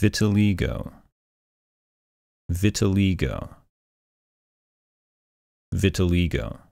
vitiligo vitiligo vitiligo